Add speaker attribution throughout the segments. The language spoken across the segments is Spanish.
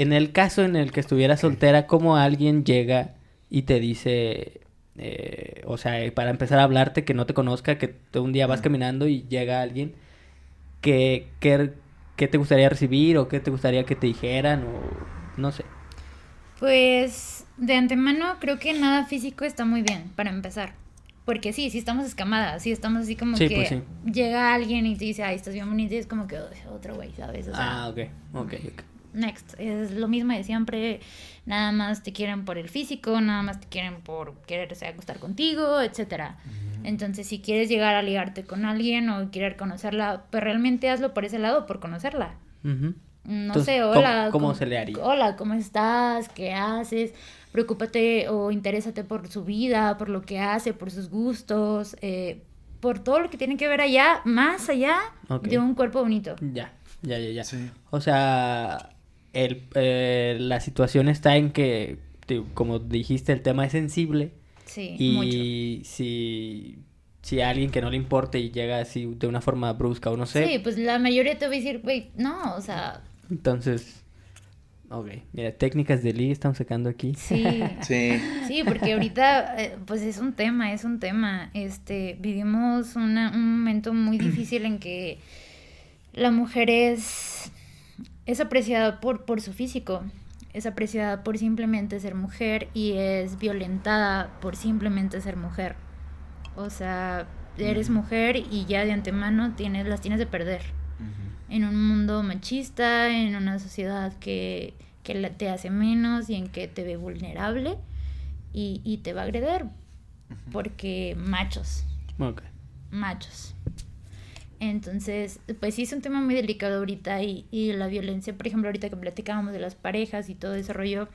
Speaker 1: en el caso en el que estuviera soltera, ¿cómo alguien llega y te dice, eh, o sea, para empezar a hablarte, que no te conozca, que un día vas caminando y llega alguien, que, te gustaría recibir o qué te gustaría que te dijeran o no sé?
Speaker 2: Pues de antemano creo que nada físico está muy bien para empezar. Porque sí, sí estamos escamadas, sí estamos así como que pues llega alguien y te dice, ay, estás bien bonita y es como que otro güey, ¿sabes? ah,
Speaker 1: ok, ok, ok
Speaker 2: next. Es lo mismo de siempre, nada más te quieren por el físico, nada más te quieren por quererse acostar contigo, etcétera. Entonces, si quieres llegar a ligarte con alguien o querer conocerla, pues realmente hazlo por ese lado, por conocerla. No sé, hola. ¿cómo, se le haría? Hola, ¿cómo estás? ¿Qué haces? Preocúpate o interésate por su vida, por lo que hace, por sus gustos, eh, por todo lo que tiene que ver allá, más allá de un cuerpo bonito. Ya,
Speaker 1: ya, ya, ya. O sea, el, eh, la situación está en que, como dijiste, el tema es sensible. Sí, y si si alguien que no le importe y llega así de una forma brusca o no sé. Sí,
Speaker 2: pues la mayoría te va a decir, güey, no, o sea.
Speaker 1: Entonces, ok, mira, técnicas de Lee estamos sacando aquí. Sí, sí.
Speaker 2: Sí, porque ahorita, eh, pues es un tema, es un tema. Este, vivimos un momento muy difícil en que la mujer es es apreciada por, por su físico, es apreciada por simplemente ser mujer y es violentada por simplemente ser mujer. O sea, eres mujer y ya de antemano tienes, las tienes de perder. En un mundo machista, en una sociedad que, te hace menos y en que te ve vulnerable y, te va a agreder Porque machos. Okay. Machos. Entonces, pues sí es un tema muy delicado ahorita y, la violencia, por ejemplo, ahorita que platicábamos de las parejas y todo ese rollo,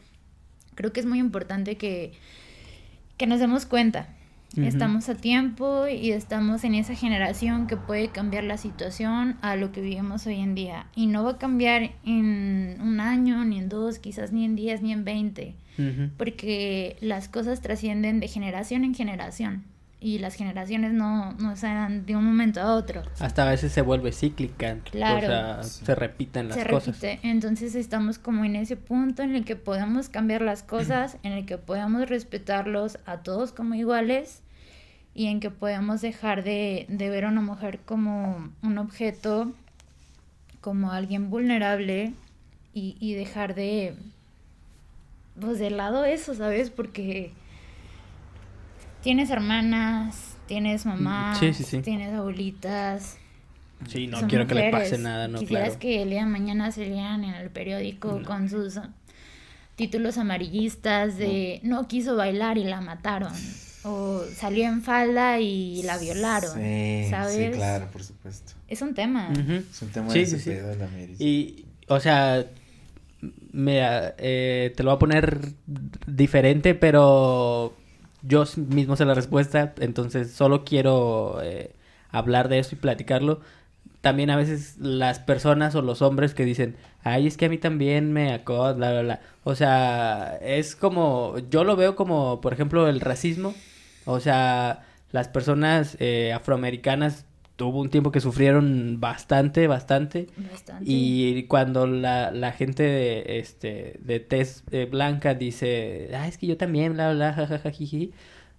Speaker 2: creo que es muy importante que, nos demos cuenta. Estamos a tiempo y estamos en esa generación que puede cambiar la situación a lo que vivimos hoy en día. Y no va a cambiar en un año, ni en dos, quizás ni en diez, ni en veinte, porque las cosas trascienden de generación en generación y las generaciones no, no se dan de un momento a otro. Hasta
Speaker 1: a veces se vuelve cíclica, claro, o sea, se repiten las se cosas.
Speaker 2: Repite. Entonces estamos como en ese punto en el que podemos cambiar las cosas, en el que podemos respetarlos a todos como iguales y en que podemos dejar de, de ver a una mujer como un objeto, como alguien vulnerable y, y dejar de, pues de lado eso, ¿sabes? Porque tienes hermanas, tienes mamá, tienes abuelitas.
Speaker 1: Sí, no quiero que le pase nada, no Quisieras
Speaker 2: que el día de mañana salieran en el periódico mm. con sus títulos amarillistas de mm. no. quiso bailar y la mataron. O salió en falda y la violaron. Sí, sí claro,
Speaker 1: por supuesto.
Speaker 2: Es un tema.
Speaker 1: Es un tema de la América. Y, o sea, eh, te lo voy a poner diferente, pero yo mismo sé la respuesta, entonces solo quiero eh, hablar de eso y platicarlo. También a veces las personas o los hombres que dicen, ay, es que a mí también me acoda, bla, bla, bla. O sea, es como, yo lo veo como, por ejemplo, el racismo. O sea, las personas eh, afroamericanas Tuvo un tiempo que sufrieron bastante, bastante. Y cuando la, gente de, este, de eh, blanca dice, ah, es que yo también, bla, bla, jajaja,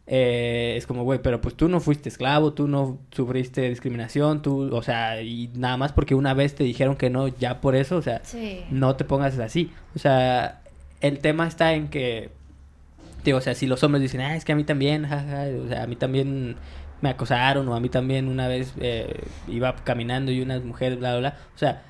Speaker 1: eh, es como, güey, pero pues tú no fuiste esclavo, tú no sufriste discriminación, tú, o sea, y nada más porque una vez te dijeron que no, ya por eso, o sea, no te pongas así. O sea, el tema está en que, digo, o sea, si los hombres dicen, ah, es que a mí también, o sea, a mí también me acosaron o a mí también una vez eh, iba caminando y unas mujeres, bla, bla, bla. O sea,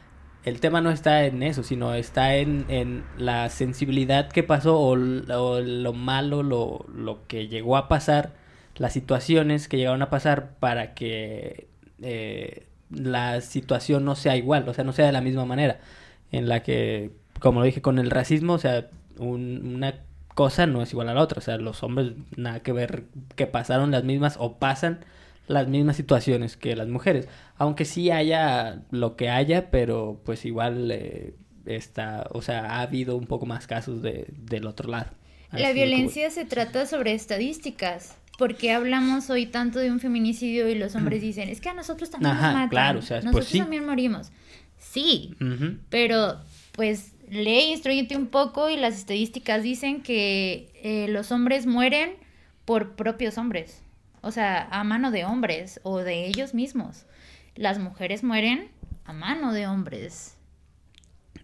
Speaker 1: el tema no está en eso, sino está en, en la sensibilidad que pasó o, lo malo, lo, lo, que llegó a pasar, las situaciones que llegaron a pasar para que eh, la situación no sea igual, o sea, no sea de la misma manera en la que, como lo dije, con el racismo, o sea, un, una cosa no es igual a la otra. O sea, los hombres nada que ver que pasaron las mismas o pasan las mismas situaciones que las mujeres. Aunque sí haya lo que haya, pero pues igual eh, está, o sea, ha habido un poco más casos de, del otro lado. La violencia
Speaker 2: se trata sobre estadísticas. porque hablamos hoy tanto de un feminicidio y los hombres dicen, es que a nosotros también nos matan? Claro, o sea, pues nosotros también morimos. Sí, pero pues lee, instruyete un poco y las estadísticas dicen que eh, los hombres mueren por propios hombres, o sea, a mano de hombres o de ellos mismos. Las mujeres mueren a mano de hombres.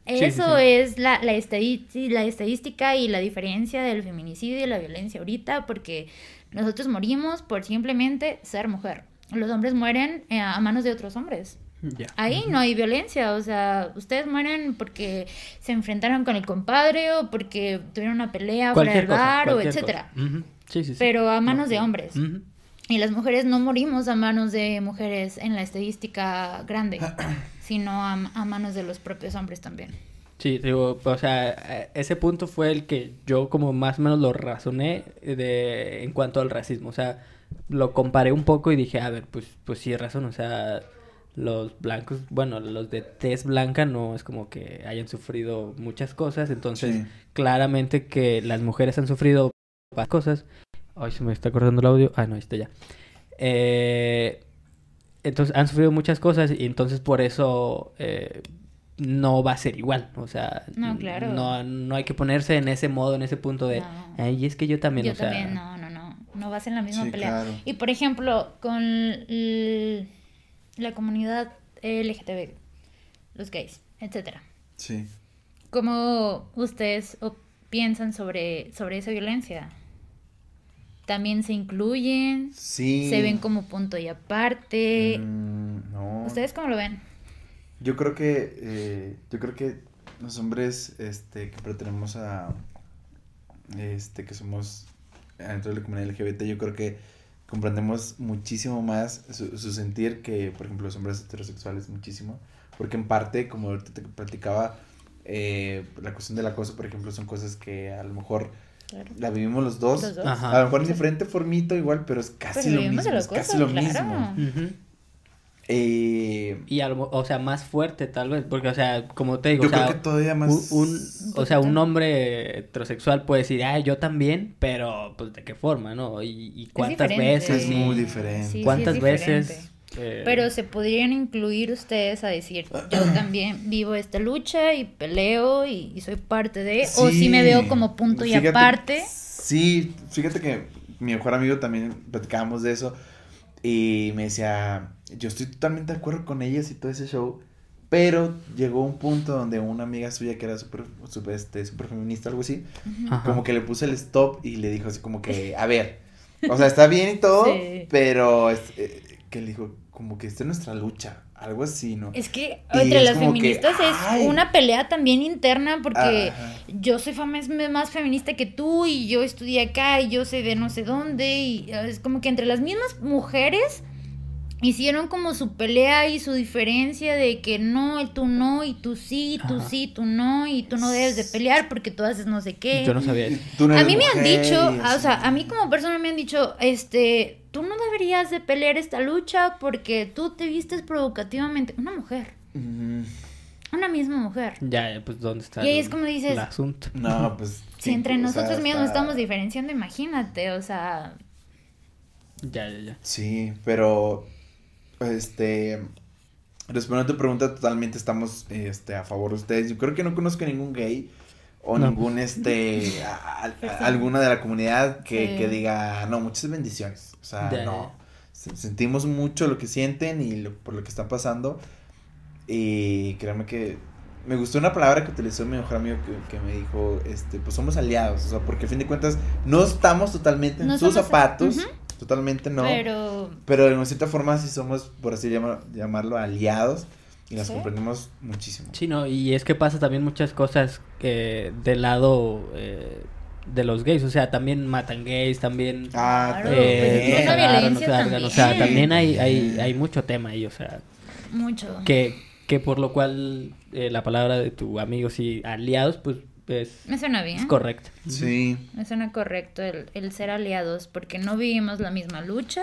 Speaker 2: Eso es la, estadística y la diferencia del feminicidio y la violencia ahorita, porque nosotros morimos por simplemente ser mujer. Los hombres mueren eh, a manos de otros hombres. Ahí no hay violencia, o sea, ustedes mueren porque se enfrentaron con el compadre o porque tuvieron una pelea fuera del bar o etcétera. sí, sí, sí. Pero a manos de hombres. Y las mujeres no morimos a manos de mujeres en la estadística grande, sino a, manos de los propios hombres también.
Speaker 1: Sí, digo, o sea, ese punto fue el que yo como más o menos lo razoné de, en cuanto al racismo. O sea, lo comparé un poco y dije, a ver, pues, pues sí, razón, o sea los blancos, bueno, los de tez blanca no es como que hayan sufrido muchas cosas, entonces claramente que las mujeres han sufrido cosas. Ay, se me está cortando el audio. Ah, no, ahí está ya. Eh, entonces han sufrido muchas cosas y entonces por eso eh, no va a ser igual. O sea, no, claro. no, hay que ponerse en ese modo, en ese punto de, ay, es que yo también, o sea...
Speaker 2: no, no, no, no va a la misma pelea. Y por ejemplo, con la comunidad LGTB, los gays, etcétera. Sí. ¿Cómo ustedes piensan sobre, sobre esa violencia? ¿También se incluyen? Sí. ¿Se ven como punto y aparte?
Speaker 3: Mm, ¿Ustedes cómo lo ven? Yo creo que, eh, yo creo que los hombres este, que pertenecemos a, este, que somos dentro de la comunidad LGBT, yo creo que comprendemos muchísimo más su, su, sentir que, por ejemplo, los hombres heterosexuales, muchísimo. Porque en parte, como te, te platicaba, eh, la cuestión del acoso, por ejemplo, son cosas que a lo mejor la vivimos los dos. A lo mejor en diferente formito
Speaker 1: igual, pero es casi lo mismo. es casi lo mismo y algo, o sea, más fuerte tal vez, porque, o sea, como te digo, o sea, todavía más... Un, o sea, un hombre heterosexual puede decir, ah, yo también, pero pues de qué forma, ¿no? Y, cuántas veces... Es muy diferente. ¿Cuántas veces...
Speaker 2: Eh? Pero se podrían incluir ustedes a decir, yo también vivo esta lucha y peleo y, soy parte de, o si me veo como punto y aparte.
Speaker 3: Sí, fíjate que mi mejor amigo también platicábamos de eso y me decía, yo estoy totalmente de acuerdo con ellas y todo ese show, pero llegó un punto donde una amiga suya que era súper super, este, feminista, algo así, como que le puse el stop y le dijo así como que, a ver, o sea, está bien y todo, pero eh, que le dijo, como que esta es nuestra lucha. Algo así, ¿no? Es
Speaker 2: que entre las feministas es una pelea también interna porque yo soy más feminista que tú y yo estudié acá y yo sé de no sé dónde y ah, es como que entre las mismas mujeres hicieron como su pelea y su diferencia de que no, tú no y tú sí, tú sí, tú no y tú no debes de pelear porque tú haces no sé qué. Yo no sabía a mí me han dicho, ah, o sea, a mí como persona me han dicho, este, tú de pelear esta lucha porque tú te vistes provocativamente. Una mujer. Una misma mujer.
Speaker 1: Ya, eh, pues ¿dónde está? Y es como dices... El asunto. No, pues... Si entre nosotros mismos estamos
Speaker 2: diferenciando, imagínate, o sea...
Speaker 1: Ya, ya, ya.
Speaker 3: Sí, pero... Este... Respondiendo a tu pregunta, totalmente estamos este, a favor de ustedes. Yo creo que no conozco a ningún gay o ningún, este, alguna de la comunidad que, que, diga, no, muchas bendiciones. O sea, no. Sentimos mucho lo que sienten y por lo que está pasando. Y créanme que me gustó una palabra que utilizó mi mejor amigo que, me dijo, este, pues somos aliados, o sea, porque a fin de cuentas no estamos totalmente en sus zapatos, totalmente no, pero... pero de cierta forma sí somos, por así llamarlo, aliados y las comprendemos muchísimo.
Speaker 1: Sí, no, y es que pasa también muchas cosas eh, del lado eh, de los gays, o sea, también matan gays, también... Ah, claro, eh, pues, o sea, también hay, hay, mucho tema ahí, o sea... Mucho. Que, que por lo cual la palabra de tu amigos y aliados, pues es, me suena bien. Es correcto. Sí.
Speaker 2: Me suena correcto el, el, ser aliados porque no vivimos la misma lucha,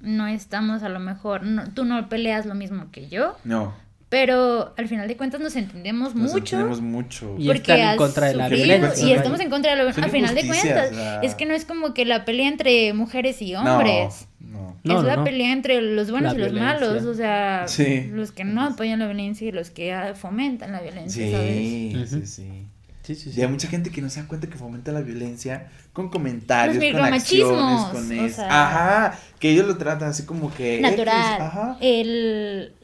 Speaker 2: no estamos a lo mejor, tú no peleas lo mismo que yo. No. Pero al final de cuentas nos entendemos mucho.
Speaker 3: mucho. Y porque en contra de la
Speaker 1: violencia.
Speaker 2: Y estamos en contra de la violencia. Al final de cuentas, es que no es como que la pelea entre mujeres y hombres.
Speaker 3: No, Es una
Speaker 2: pelea entre los buenos y los malos. O sea, los que no apoyan la violencia y los que fomentan la violencia. Sí,
Speaker 3: sí, sí. Sí, sí, Y hay mucha gente que no se da cuenta que fomenta la violencia con comentarios, con acciones, con eso. ajá, que ellos lo tratan así como que... Natural.
Speaker 2: ajá. El,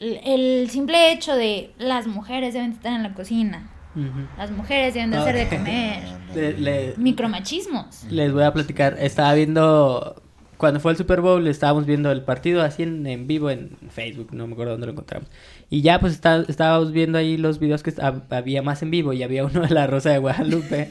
Speaker 2: simple hecho de las mujeres deben estar en la cocina. Las mujeres deben de hacer de
Speaker 1: comer.
Speaker 2: Micromachismos.
Speaker 1: Les voy a platicar. Estaba viendo cuando fue el Super Bowl estábamos viendo el partido así en, vivo en Facebook, no me acuerdo dónde lo encontramos. Y ya pues estábamos viendo ahí los videos que había más en vivo y había uno de la Rosa de Guadalupe.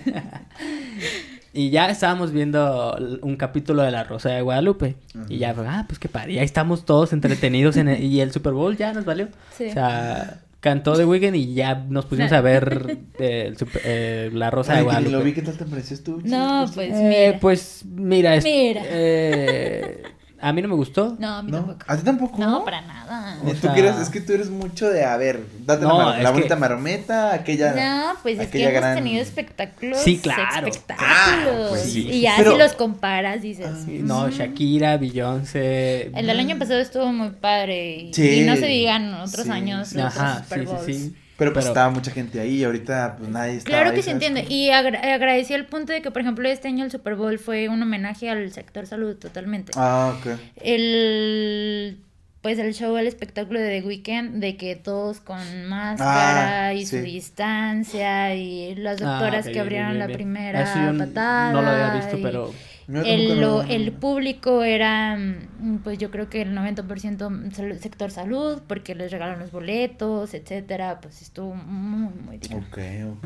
Speaker 1: y ya estábamos viendo un capítulo de la Rosa de Guadalupe. Y ya, ah, pues qué padre, ahí estamos todos entretenidos en y el Super Bowl ya nos valió. Sí. O sea, cantó de Weeknd y ya nos pusimos a ver eh, eh, La Rosa Ay, de Guadalupe. lo vi, ¿qué tal te pareció tú? No, pues eh, mira. Pues mira. Mira. Eh... A mí no me gustó. No, a mí tampoco. ¿A ti tampoco? No, para nada. es que tú eres
Speaker 3: mucho de, a ver, date la, bonita marometa, aquella. No, pues es que hemos tenido
Speaker 2: espectáculos. Sí, claro. Espectáculos. Pues y ya si los comparas, dices. Ah, sí. No, mm".
Speaker 1: Shakira, Beyoncé. El del año
Speaker 2: mm. pasado estuvo muy padre. Y, sí. y no se digan otros años. Ajá, sí, sí,
Speaker 3: sí. Pero pues estaba mucha gente ahí y ahorita pues nadie está. Claro que se entiende.
Speaker 2: Y agradecí el punto de que, por ejemplo, este año el Super Bowl fue un homenaje al sector salud totalmente. Ah, ok. El pues el show, el espectáculo de The Weeknd, de que todos con máscara ah, y su distancia y las ah, doctoras que abrieron la primera patada. No lo había visto, pero el, público era, mm, pues yo creo que el 90% mm, sector salud, porque les regalaron los boletos, etcétera, pues estuvo muy, muy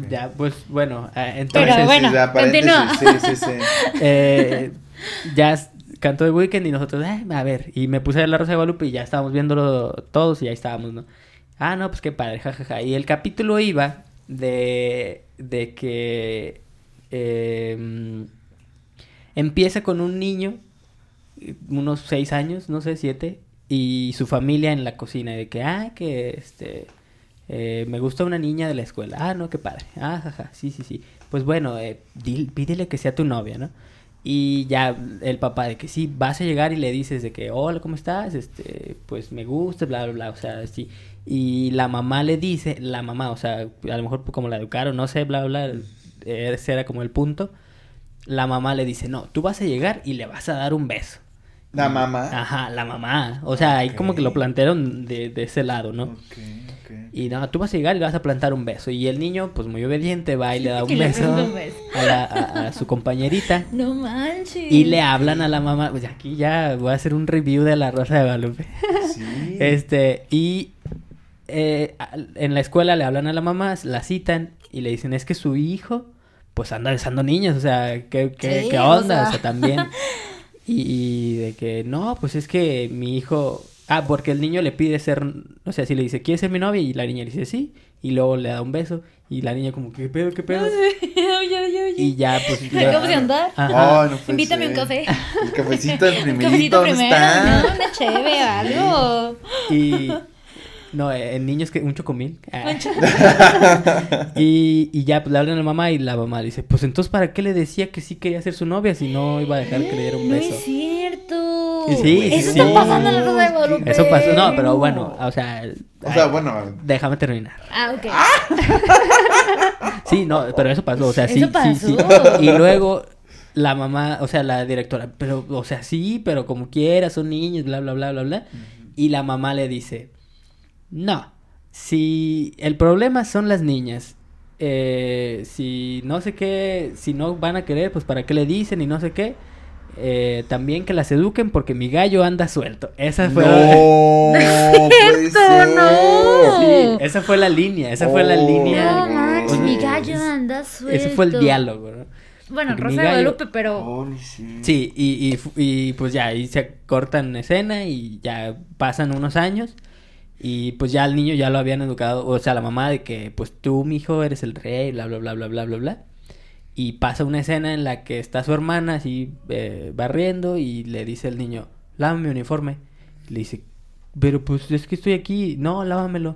Speaker 1: Ya, pues bueno, eh, entonces... Pero Sí, sí, sí. Eh, ya cantó el weekend y nosotros, ah, a ver, y me puse a La Rosa de Guadalupe y ya estábamos viéndolo todos y ahí estábamos, ¿no? Ah, no, pues qué padre, jajaja. Y el capítulo iba de, de que... Em, Empieza con un niño, unos seis años, no sé, siete, y su familia en la cocina, de que, ah, que este, eh, me gusta una niña de la escuela, ah, no, qué padre, ah, jaja, sí, sí, sí. Pues bueno, eh, pídele que sea tu novia, ¿no? Y ya el papá de que sí, vas a llegar y le dices de que, hola, ¿cómo estás? Este, pues me gusta, bla, bla, bla, o sea, sí. Y la mamá le dice, la mamá, o sea, a lo mejor como la educaron, no sé, bla, bla, ese era como el punto la mamá le dice, no, tú vas a llegar y le vas a dar un beso. La mamá. Ajá, la mamá. O sea, ahí como que lo plantearon de, de ese lado, ¿no? Y no, tú vas a llegar y le vas a plantar un beso. Y el niño, pues muy obediente, va y le da un beso, A, su compañerita.
Speaker 2: no manches. Y le hablan a
Speaker 1: la mamá. Pues aquí ya voy a hacer un review de la Rosa de Balupe. sí. Este, y eh, en la escuela le hablan a la mamá, la citan y le dicen, es que su hijo pues anda besando niños, o sea, ¿qué, qué, ¿qué onda? O sea... también. Y, de que, no, pues es que mi hijo, Ah, porque el niño le pide ser, o sea, si le dice, ¿quieres ser mi novia? Y la niña le dice, sí. Y luego le da un beso. Y la niña como, ¿qué pedo, qué pedo? oye, oye, oye. Y ya, pues... Ya... ¿Cómo se andar? Oh, no Invítame un café.
Speaker 2: El cafecito primerito,
Speaker 1: un cafecito primero. está? No, una cheve, algo. Y no, el eh, niño es que un chocomil. Ah. y, y ya pues, le hablan a la mamá y la mamá dice, pues entonces ¿para qué le decía que sí quería ser su novia si no iba a dejar que le diera un beso? No es cierto. Eso está pasando en la Rosa de Guadalupe. Eso pasó, no, pero bueno, o sea... O sea, bueno... Déjame terminar.
Speaker 2: Ah, ok. Ah.
Speaker 1: sí, no, pero eso pasó, o sea, sí, ¿Eso pasó? sí, Y luego la mamá, o sea, la directora, pero, o sea, sí, pero como quiera, son niños, bla, bla, bla, bla, bla. Y la mamá le dice, no. Si el problema son las niñas, eh, si no sé qué, si no van a querer, pues para qué le dicen y no sé qué. Eh, también que las eduquen porque mi gallo anda suelto. Esa fue no, la...
Speaker 2: no, no.
Speaker 1: esa fue la línea, esa fue la oh. línea. No, Max, mi gallo
Speaker 2: anda suelto. Ese fue el diálogo, Bueno, Rosa de Guadalupe, pero...
Speaker 1: sí, y, y, y, pues ya, ahí se cortan escena y ya pasan unos años y pues ya el niño ya lo habían educado, o sea, la mamá de que pues tú, mi hijo, eres el rey, bla, bla, bla, bla, bla, bla, bla. Y pasa una escena en la que está su hermana así eh, barriendo y le dice el niño, lávame mi uniforme. le dice, pero pues es que estoy aquí, no, lávamelo.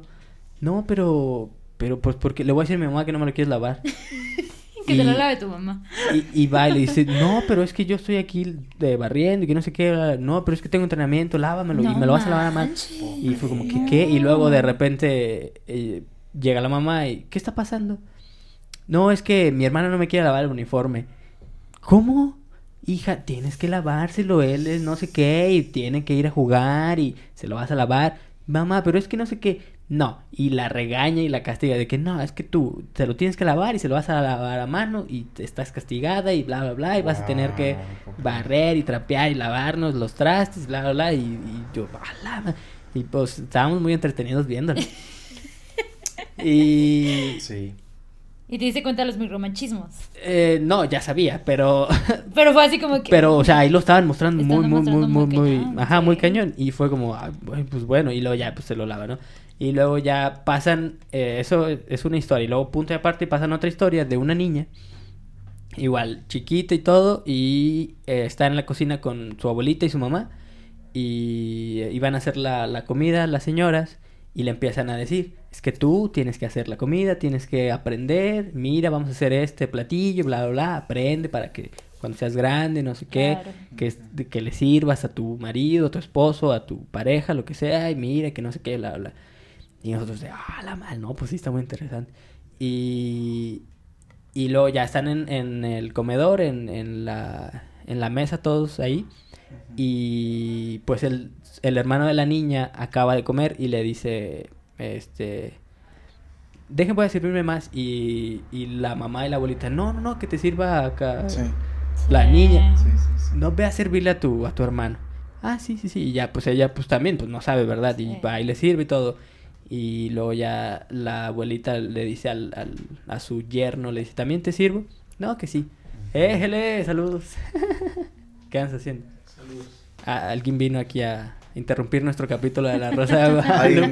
Speaker 1: No, pero, pero pues porque le voy a decir a mi mamá que no me lo quieres lavar. Que te lo lave tu mamá. Y, va y le dice, no, pero es que yo estoy aquí de eh, barriendo y que no sé qué. No, pero es que tengo entrenamiento, lávamelo. y me lo vas a lavar más Y fue como, ¿qué? ¿qué? Y luego de repente eh, llega la mamá y, ¿qué está pasando? No, es que mi hermana no me quiere lavar el uniforme. ¿Cómo? Hija, tienes que lavárselo, él no sé qué, y tiene que ir a jugar y se lo vas a lavar. Mamá, pero es que no sé qué. No, y la regaña y la castiga de que no, es que tú te lo tienes que lavar y se lo vas a lavar a mano y estás castigada y bla, bla, bla, y vas a tener que barrer y trapear y lavarnos los trastes, bla, bla, y, yo, bla, y pues estábamos muy entretenidos viéndolo. y... Sí.
Speaker 2: ¿Y te diste cuenta de los micromanchismos?
Speaker 1: Eh, no, ya sabía, pero...
Speaker 2: pero fue así como que... Pero,
Speaker 1: o sea, ahí lo estaban mostrando muy, muy, muy, muy, muy... Ajá, muy cañón. Y fue como, ah, pues bueno, y luego ya pues, se lo lava, ¿no? Y luego ya pasan... Eh, eso es una historia. Y luego, punto y aparte, pasan otra historia de una niña. Igual, chiquita y todo. Y eh, está en la cocina con su abuelita y su mamá. Y iban eh, a hacer la, la comida las señoras. Y le empiezan a decir es que tú tienes que hacer la comida, tienes que aprender, mira, vamos a hacer este platillo, bla, bla, bla, aprende para que cuando seas grande, no sé qué, que, le sirvas a tu marido, a tu esposo, a tu pareja, lo que sea, y mira, que no sé qué, bla, bla. Y nosotros de, ah, la mal, no, pues sí, está muy interesante. Y, y luego ya están en, el comedor, en, en, la, en la mesa todos ahí. Y pues el, el hermano de la niña acaba de comer y le dice, este, dejen voy servirme más. Y, y la mamá y la abuelita, no, no, no, que te sirva acá la niña. no ve a servirle a tu, a tu hermano. Ah, sí, sí, sí. Y ya, pues ella pues también, pues no sabe, ¿verdad? Y va y le sirve y todo. Y luego ya la abuelita le dice al, a su yerno, le dice, ¿también te sirvo? No, que sí. Éjele, saludos. ¿Qué andas haciendo? Saludos. Ah, alguien vino aquí a, interrumpir nuestro capítulo de la Rosa de Ay, Dios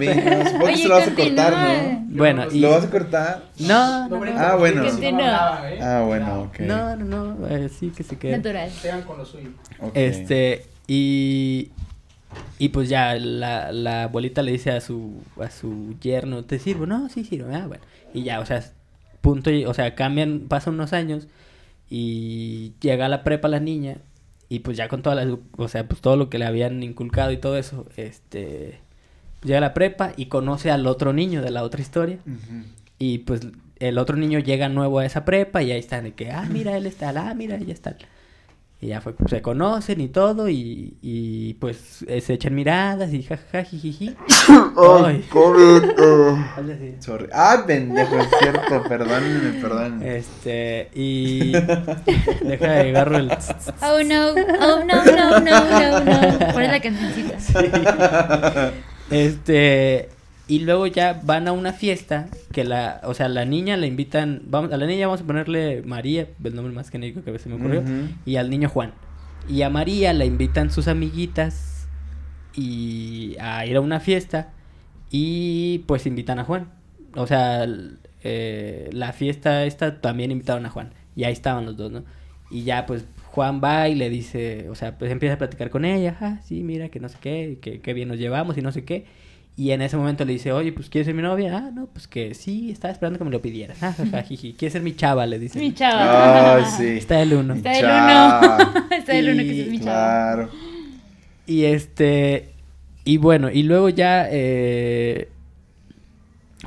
Speaker 1: vos se lo vas a cortar, ¿no? Bueno, y... ¿Lo vas a cortar? No, no, no Ah, bueno. ¿eh? Ah, bueno, ok. No, no, no, eh, que se quede. Natural. con lo suyo. Este, y... Y pues ya la, la abuelita le dice a su, a su yerno, ¿te sirvo? No, sí sirvo, ah, bueno. Y ya, o sea, punto, o sea, cambian, pasan unos años y llega a la prepa la niña y pues ya con todas las, o sea, pues todo lo que le habían inculcado y todo eso, este, pues, llega a la prepa y conoce al otro niño de la otra historia. Y pues el otro niño llega nuevo a esa prepa y ahí está de que, ah, mira, él está, ah, mira, ella está. Y ya fue, pues, se conocen y todo, y, y pues eh, se echan miradas y jajaja, Ay, cómico Ah, pendejo, es cierto, perdónenme, perdón Este, y. Deja de agarro el.
Speaker 2: Oh no, oh no, no, no, no, no. Pon la
Speaker 1: cancioncita. Este, y luego ya van a una fiesta que la, o sea, la niña la invitan, vamos, a la niña vamos a ponerle María, el nombre más genérico que a veces me ocurrió, y al niño Juan. Y a María la invitan sus amiguitas y a ir a una fiesta y pues invitan a Juan. O sea, eh, la fiesta esta también invitaron a Juan. Y ahí estaban los dos, ¿no? Y ya pues Juan va y le dice, o sea, pues empieza a platicar con ella, ah, sí, mira, que no sé qué, que bien nos llevamos y no sé qué. Y en ese momento le dice, oye, pues ¿quieres ser mi novia? Ah, no, pues que sí, estaba esperando que me lo pidieras. Ah, ¿Quieres ser mi chava? Le dice. Mi chava. Ah, sí. Está el uno. Está el uno. Está el uno que es mi chava. Claro. Y este, y bueno, y luego ya, eh,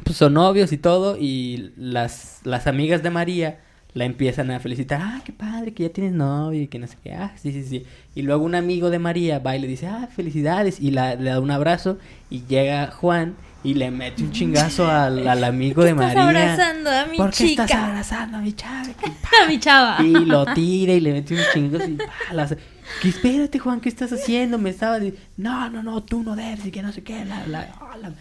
Speaker 1: pues son novios y todo, y las, las amigas de María la empiezan a felicitar, ah, qué padre, que ya tienes novio y que no sé qué, ah, sí, sí, sí. Y luego un amigo de María va y le dice, ah, felicidades, y la, le da un abrazo y llega Juan y le mete un chingazo al, amigo de María. abrazando a mi ¿Por qué estás abrazando a mi chava? a mi chava. Y lo tira y le mete un chingazo y pa, la, que espérate Juan, ¿qué estás haciendo? Me estaba diciendo, no, no, no, tú no debes y que no sé qué, entonces,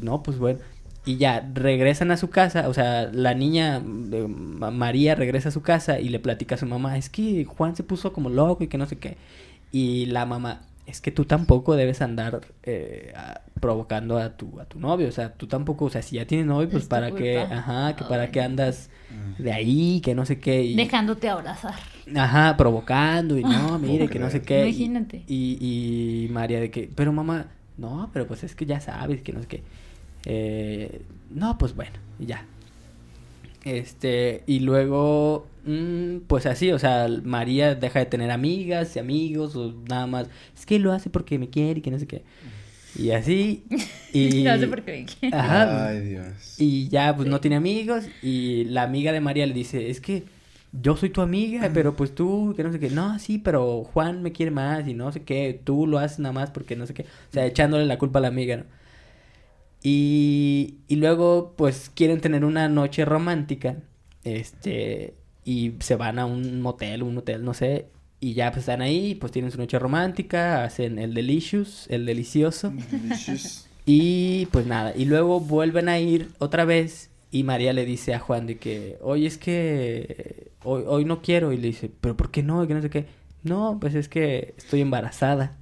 Speaker 1: pues no, pues bueno. Y ya regresan a su casa, o sea, la niña eh, María regresa a su casa y le platica a su mamá, es que Juan se puso como loco y que no sé qué. Y la mamá, es que tú tampoco debes andar eh, provocando a tu, a tu novio, o sea, tú tampoco, o sea, si ya tienes novio, pues para qué, ajá, que para qué andas mm. de ahí, que no sé qué.
Speaker 2: Dejándote abrazar.
Speaker 1: Ajá, provocando y no, mire, que no sé qué. Imagínate. Y, y, y María de que, pero mamá, no, pero pues es que ya sabes, que no sé qué. Eh, no, pues bueno, ya. Este, y luego, mm, pues así, o sea, María deja de tener amigas y amigos, o nada más, es que lo hace porque me quiere y que no sé qué. Y así, y... lo hace porque me quiere. Ajá. Ay, Dios. Y ya, pues no tiene amigos, y la amiga de María le dice, es que yo soy tu amiga, pero pues tú, que no sé qué, no, sí, pero Juan me quiere más y no sé qué, tú lo haces nada más porque no sé qué, o sea, echándole la culpa a la amiga, ¿no? Y, y luego, pues, quieren tener una noche romántica. Este, y se van a un motel, un hotel, no sé. Y ya pues, están ahí, pues tienen su noche romántica, hacen el delicious, el delicioso. Y pues nada, y luego vuelven a ir otra vez y María le dice a Juan de que, oye, es que hoy, no quiero. Y le dice, pero ¿por qué no? Y que no sé qué. No, pues es que estoy embarazada.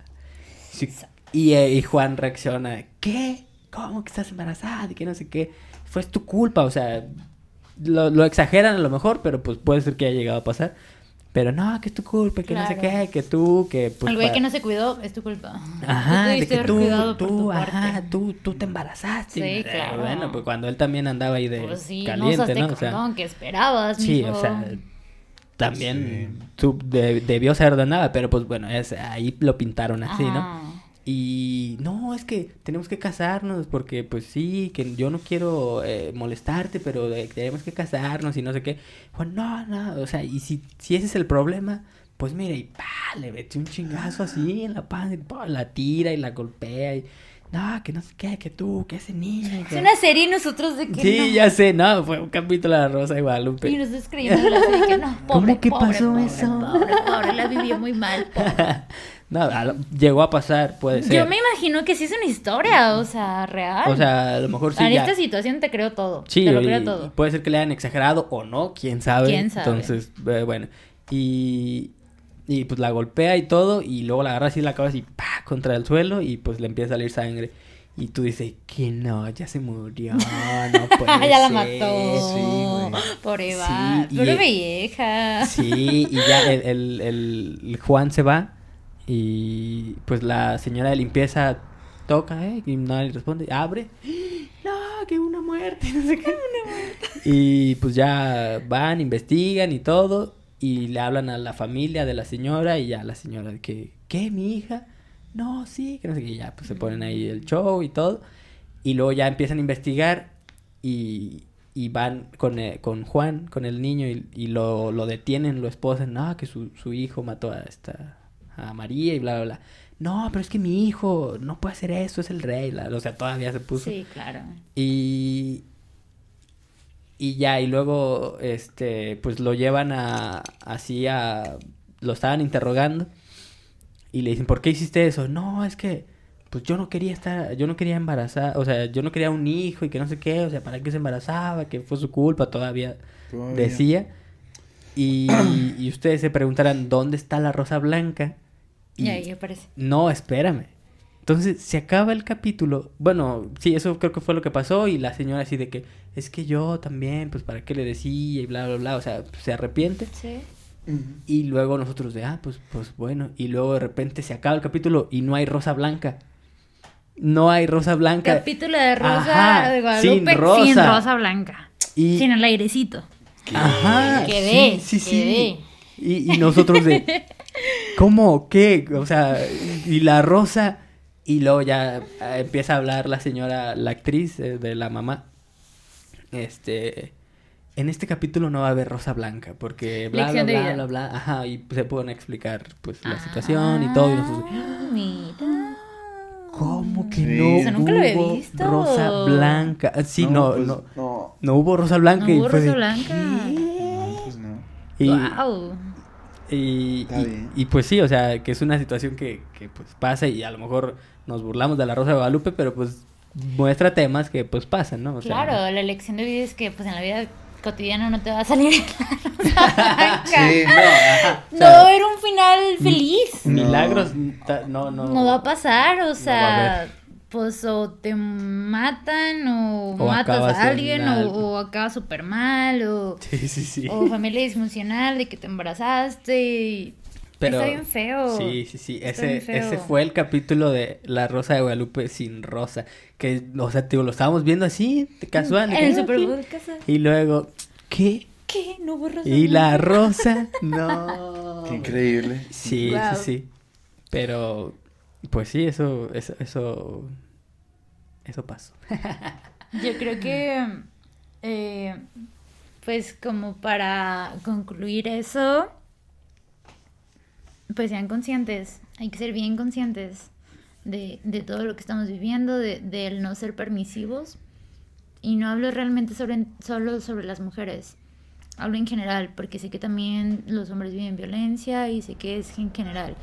Speaker 1: Y, y Juan reacciona, ¿qué? ¿cómo que estás embarazada? Y que no sé qué. Fue tu culpa, o sea, lo, lo, exageran a lo mejor, pero pues puede ser que haya llegado a pasar. Pero no, que es tu culpa, que no sé qué, que tú, que... Pues, el güey que
Speaker 2: no se cuidó es tu culpa. Ajá, tú de que tú, tú,
Speaker 1: ajá, tú, tú, te embarazaste. Sí, eh, claro. Bueno, pues cuando él también andaba ahí de pues caliente, ¿no? O sea,
Speaker 2: que esperabas, Sí, o sea,
Speaker 1: también sí. tú de, debió ser nada pero pues bueno, es, ahí lo pintaron así, ¿no? Y no, es que tenemos que casarnos porque pues sí, que yo no quiero eh, molestarte, pero eh, tenemos que casarnos y no sé qué. Bueno, no, no, o sea, y si, ese es el problema, pues mire, y pa, le mete un chingazo así en la panza, la tira y la golpea y... No, que no sé qué, que tú, que ese niño. Es una serie
Speaker 2: nosotros de que. Sí, ya
Speaker 1: sé, no, fue un capítulo de la Rosa un Guadalupe. Y
Speaker 2: nos escribió la serie no, pobre. ¿Cómo pobre, pasó eso? ahora la vivió muy mal,
Speaker 1: Nada, llegó a pasar, puede ser. Yo me
Speaker 2: imagino que sí es una historia, o sea, real. O
Speaker 1: sea, a lo mejor sí. En esta
Speaker 2: situación te creo todo. lo creo todo.
Speaker 1: Puede ser que le hayan exagerado o no, quién sabe. Entonces, eh, bueno. Y, y pues la golpea y todo, y luego la agarras y la acabas y pa contra el suelo, y pues le empieza a salir sangre. Y tú dices que no, ya se murió, no Ya la
Speaker 2: mató. Por Eva. E vieja. Sí, y ya
Speaker 1: el Juan se va y pues la señora de limpieza toca, ¿eh? Y nadie responde, abre. No, que una muerte, no sé qué. Una muerte. Y pues ya van, investigan y todo. Y le hablan a la familia de la señora y ya la señora que, ¿qué, mi hija? No, sí, que no sé qué. Y ya pues se ponen ahí el show y todo. Y luego ya empiezan a investigar y, y van con, eh, con, Juan, con el niño, y, lo, detienen, lo esposan. No, que su hijo mató a esta a María y bla, bla, bla. No, pero es que mi hijo no puede hacer eso, es el rey. o sea, todavía se puso. Sí, claro. Y. Y ya, y luego, este, pues lo llevan a. Así a. Lo estaban interrogando. Y le dicen, ¿por qué hiciste eso? No, es que. Pues yo no quería estar. Yo no quería embarazar. O sea, yo no quería un hijo y que no sé qué. O sea, ¿para qué se embarazaba? Que fue su culpa, todavía. decía. Y, y ustedes se preguntarán, ¿dónde está la rosa blanca?
Speaker 2: Y, ahí aparece.
Speaker 1: No, espérame. Entonces se acaba el capítulo. Bueno, sí, eso creo que fue lo que pasó. Y la señora así de que, es que yo también, pues para qué le decía y bla, bla, bla. O sea, se arrepiente. Sí. Y luego nosotros de, ah, pues, pues bueno. Y luego de repente se acaba el capítulo y no hay Rosa Blanca. No hay Rosa Blanca. Capítulo de Rosa de Guadalupe sin Rosa.
Speaker 2: Blanca. Sin el
Speaker 1: airecito. Ajá. Quedé, sí, sí, y, nosotros de, ¿Cómo? ¿Qué? O sea, y la rosa. Y luego ya ah, empieza a hablar la señora, la actriz eh, de la mamá. Este. En este capítulo no va a haber rosa blanca, porque bla, bla, bla, Ajá, y se pueden explicar, pues, la ah, situación y todo. Y ¿Cómo que no Eso nunca lo he visto. rosa blanca? Ah, sí, pues, no, no, no, hubo rosa blanca. No hubo rosa
Speaker 2: blanca. pues no.
Speaker 1: Y, y, pues sí, o sea, que es una situación que, pues pasa y a lo mejor nos burlamos de la Rosa de Guadalupe, pero pues muestra temas que pues pasan, ¿no? claro, la
Speaker 2: elección de vida es que pues en la vida cotidiana no te va a salir
Speaker 1: la no, no
Speaker 2: era un final feliz. Milagros,
Speaker 1: no, no, no.
Speaker 2: va a pasar, o sea pues o te matan o, matas a alguien o, acaba acabas súper mal o, o familia disfuncional de que te embarazaste y... Pero, está bien feo. Sí, sí, sí. Ese, ese fue
Speaker 1: el capítulo de La Rosa de Guadalupe sin rosa. Que, o sea, lo estábamos viendo así, casual. En el Y luego, ¿qué?
Speaker 2: ¿Qué? No hubo rosa. Y la rosa, no. Qué increíble. Sí,
Speaker 1: sí, sí. Pero pues sí, eso, eso, eso, pasó. Yo
Speaker 2: creo que, eh, pues como para concluir eso, pues sean conscientes, hay que ser bien conscientes de, todo lo que estamos viviendo, del no ser permisivos. Y no hablo realmente sobre, solo sobre las mujeres, hablo en general, porque sé que también los hombres viven violencia y sé que es en general.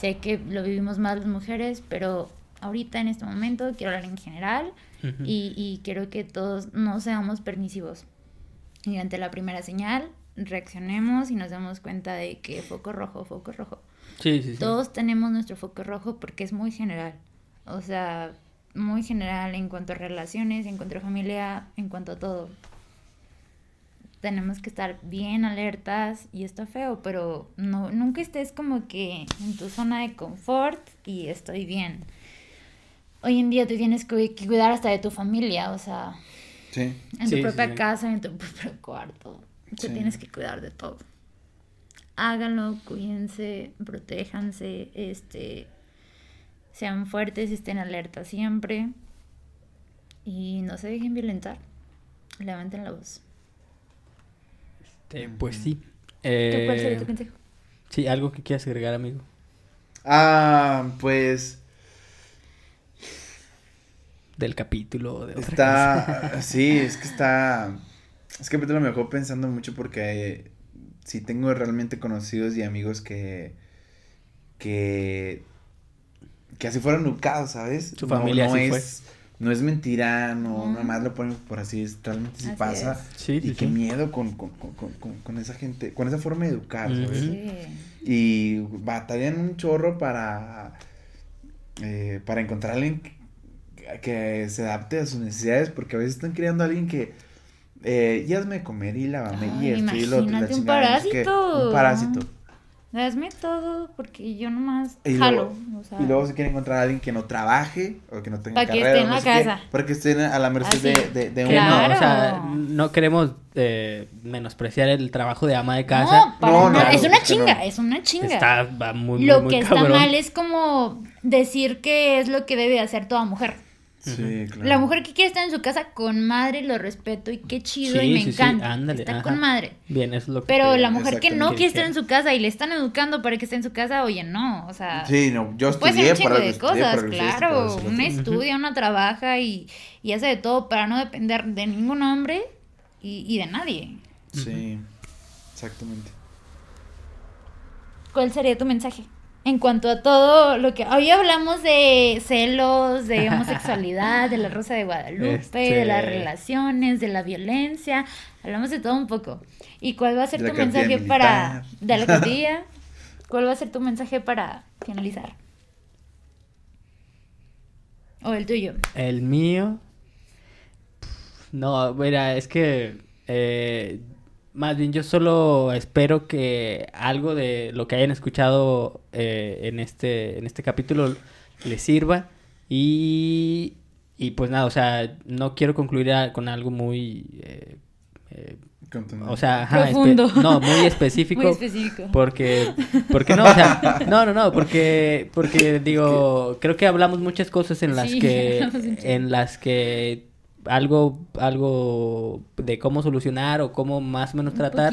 Speaker 2: Sé que lo vivimos más las mujeres, pero ahorita en este momento quiero hablar en general y, quiero que todos no seamos permisivos. Y ante la primera señal, reaccionemos y nos damos cuenta de que foco rojo, foco rojo.
Speaker 1: Sí, sí, sí. Todos
Speaker 2: tenemos nuestro foco rojo porque es muy general. O sea, muy general en cuanto a relaciones, en cuanto a familia, en cuanto a todo tenemos que estar bien alertas y está feo, pero no, nunca estés como que en tu zona de confort y estoy bien. Hoy en día tú tienes que cuidar hasta de tu familia, o sea,
Speaker 3: en tu propia casa,
Speaker 2: en tu propio cuarto. te tienes que cuidar de todo. Háganlo, cuídense, protéjanse, este, sean fuertes, estén alertas siempre y no se dejen violentar. Levanten la voz.
Speaker 1: Este, pues sí. Eh, ¿Cuál sería eh, tu consejo? Sí, algo que quieras agregar, amigo. Ah, pues. Del capítulo de otra Está.
Speaker 3: sí, es que está. Es que ahorita me dejó pensando mucho porque si tengo realmente conocidos y amigos que. que. que así fueron educados, ¿sabes? Su familia no, es no es mentira, no, mm. nomás lo ponen por así, es, realmente sí así pasa. y qué miedo con, con, con, con, esa gente, con esa forma de educar, ¿sabes? Y batallan un chorro para, eh, para encontrar a alguien que, se adapte a sus necesidades, porque a veces están criando a alguien que... Eh, ya me comer y lavame y esto y lo otro. Un parásito. un parásito.
Speaker 2: Hazme todo porque yo nomás jalo. o sea, y luego
Speaker 3: se quiere encontrar a alguien que no trabaje o que no tenga carrera. Para que esté en la casa. para que esté a la merced ah, de,
Speaker 1: de, no queremos eh, menospreciar el trabajo de ama de casa. No, es una chinga,
Speaker 2: es una chinga. Está
Speaker 1: muy, muy Lo que está mal
Speaker 2: es como decir que es lo que debe hacer toda mujer. La mujer que quiere estar en su casa con madre, lo respeto y qué chido y me encanta.
Speaker 1: está con madre. Bien, Pero la mujer
Speaker 2: que no quiere estar en su casa y le están educando para que esté en su casa, oye, no, o sea. Sí,
Speaker 3: no, un para de cosas, claro. una estudia,
Speaker 2: una trabaja y, hace de todo para no depender de ningún hombre y, de nadie.
Speaker 3: Sí, exactamente.
Speaker 2: ¿Cuál sería tu mensaje? en cuanto a todo lo que hoy hablamos de celos, de homosexualidad, de la Rosa de Guadalupe, de las este. relaciones, de la violencia, hablamos de todo un poco. ¿Y cuál va a ser tu mensaje para de la ¿Cuál va a ser tu mensaje para finalizar? ¿O el tuyo?
Speaker 1: El mío. No, mira, es que eh, más bien, yo solo espero que algo de lo que hayan escuchado eh, en, este, en este capítulo les sirva. Y, pues nada, o sea, no quiero concluir con algo muy... Eh, eh, o sea, no, muy específico. Muy específico. Porque, porque no, o sea, no, no, no, porque, porque digo, creo que hablamos muchas cosas en las que, en las que algo, algo de cómo solucionar o cómo más o menos tratar,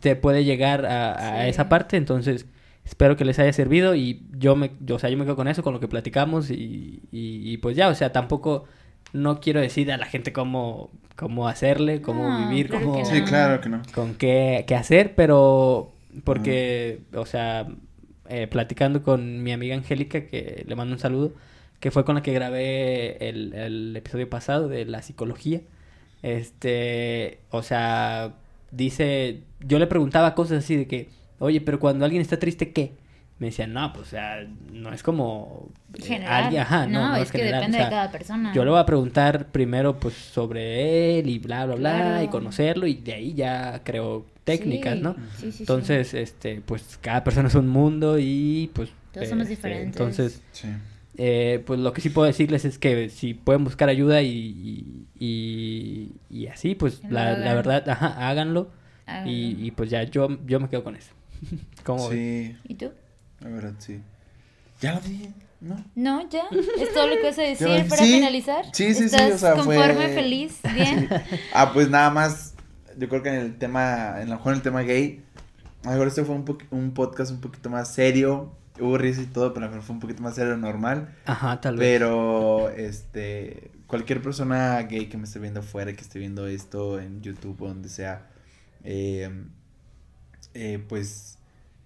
Speaker 1: te puede llegar a, esa parte. Entonces, espero que les haya servido y yo me, o quedo con eso, con lo que platicamos y, pues ya, o sea, tampoco no quiero decir a la gente cómo, cómo hacerle, cómo vivir, cómo... claro Con qué, hacer, pero porque, o sea, eh, platicando con mi amiga Angélica, que le mando un saludo, que fue con la que grabé el, el episodio pasado de la psicología. Este, o sea, dice, yo le preguntaba cosas así de que, oye, pero cuando alguien está triste, ¿qué? Me decían... no, pues, o sea, no es como... Eh, general. ajá, no, es, que depende de cada persona. Yo le voy a preguntar primero, pues, sobre él y bla, bla, bla, y conocerlo, y de ahí ya creo técnicas, ¿no? entonces, este, pues, cada persona es un mundo y, pues... Todos somos este, diferentes. Eh, pues lo que sí puedo decirles es que si pueden buscar ayuda y, y, así, pues la, la, verdad, ajá, háganlo. Y, y, pues ya, yo, yo me quedo con eso. ¿Cómo sí. ¿Y tú? La verdad, sí. Ya lo dije,
Speaker 2: ¿no? No, ya. Es todo lo que vas a decir para finalizar. Sí, sí, sí. O conforme, feliz, bien.
Speaker 3: Ah, pues nada más. Yo creo que en el tema, en lo mejor en el tema gay, a lo mejor este fue un, un podcast un poquito más serio hubo risa y todo, pero fue un poquito más lo normal. Ajá, tal vez. Pero, este, cualquier persona gay que me esté viendo afuera, que esté viendo esto en YouTube o donde sea, eh, eh, pues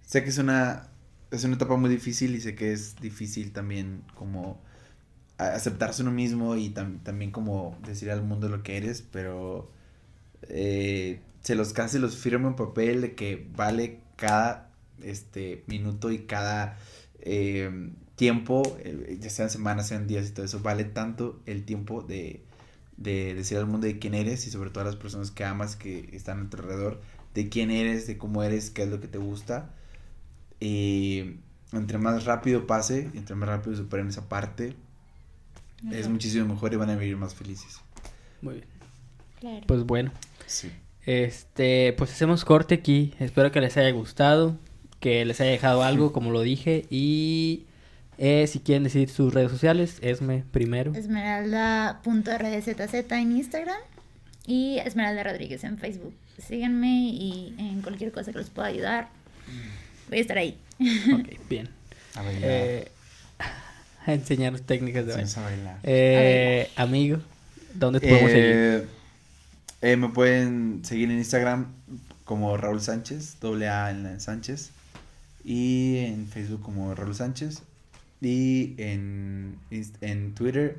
Speaker 3: sé que es una, es una etapa muy difícil y sé que es difícil también como aceptarse uno mismo y también como decir al mundo lo que eres, pero eh, se los casi los firmo en papel de que vale cada este, minuto y cada eh, tiempo, eh, ya sean semanas, sean días y todo eso, vale tanto el tiempo de, de decir al mundo de quién eres y sobre todo a las personas que amas, que están a tu alrededor, de quién eres, de cómo eres, qué es lo que te gusta. Y entre más rápido pase, entre más rápido superen esa parte,
Speaker 1: es muchísimo mejor y van a
Speaker 3: vivir más felices.
Speaker 1: Muy bien. Claro. Pues bueno. Este, pues hacemos corte aquí. Espero que les haya gustado que les haya dejado algo, como lo dije. Y eh, si quieren decir sus redes sociales, Esme primero.
Speaker 2: Esmeralda.rdzz en Instagram y Esmeralda Rodríguez en Facebook. Síganme y en cualquier cosa que les pueda ayudar, voy a estar ahí. Ok,
Speaker 1: bien. A bailar. Eh, técnicas de baile. Eh, amigo, ¿dónde te podemos seguir?
Speaker 3: Eh, me pueden seguir en Instagram como Raúl Sánchez, doble A en Sánchez y en Facebook como Raúl Sánchez y en, en Twitter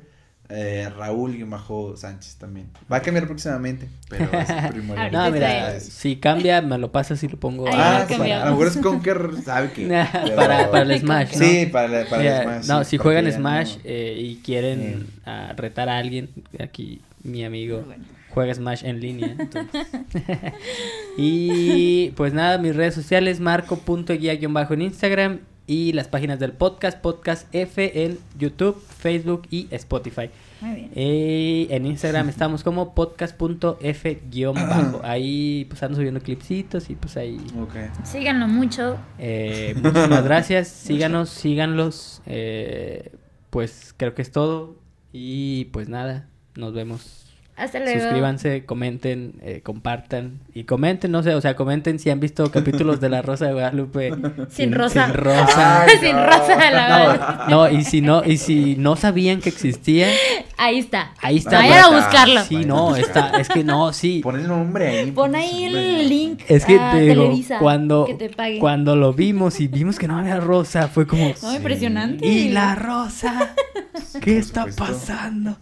Speaker 3: eh, Raúl-Sánchez también.
Speaker 1: Va a cambiar próximamente, pero es no, mira, si cambia, me lo pasas y lo pongo. ah, a lo mejor es que. para, el Smash. Sí, para, el Smash. No, si juegan Smash eh, y quieren retar a alguien, aquí mi amigo juega Smash en línea. y pues nada, mis redes sociales, marco.guía-bajo en Instagram y las páginas del podcast, Podcast F en YouTube, Facebook y Spotify. Muy bien. Eh, en Instagram estamos como podcast.f-bajo. Ahí pues ando subiendo clipcitos y pues ahí.
Speaker 2: Síganlo mucho.
Speaker 1: Eh, muchísimas gracias. Síganos, síganlos. Eh, pues creo que es todo. Y pues nada, nos vemos Suscríbanse, comenten, eh, compartan. Y comenten, no sé, o sea, comenten si han visto capítulos de La Rosa de Guadalupe. Sin, rosa. Sin rosa. sin rosa de la no, no, y si no, y si no sabían que existía. Ahí está. Ahí está. Vayan a buscarlo. Sí, no, está, es que no, sí. Pon el nombre ahí.
Speaker 2: Pon ahí el link. Es que cuando, cuando
Speaker 1: lo vimos y vimos que no había rosa, fue como.
Speaker 2: impresionante. Y la
Speaker 1: rosa. ¿Qué está pasando?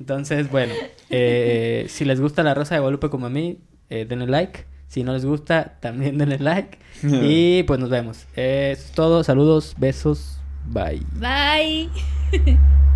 Speaker 1: Entonces, bueno, eh, si les gusta La Rosa de Guadalupe como a mí, eh, denle like. Si no les gusta, también denle like. Y pues nos vemos. Eh, es todo. Saludos, besos. Bye.
Speaker 2: Bye.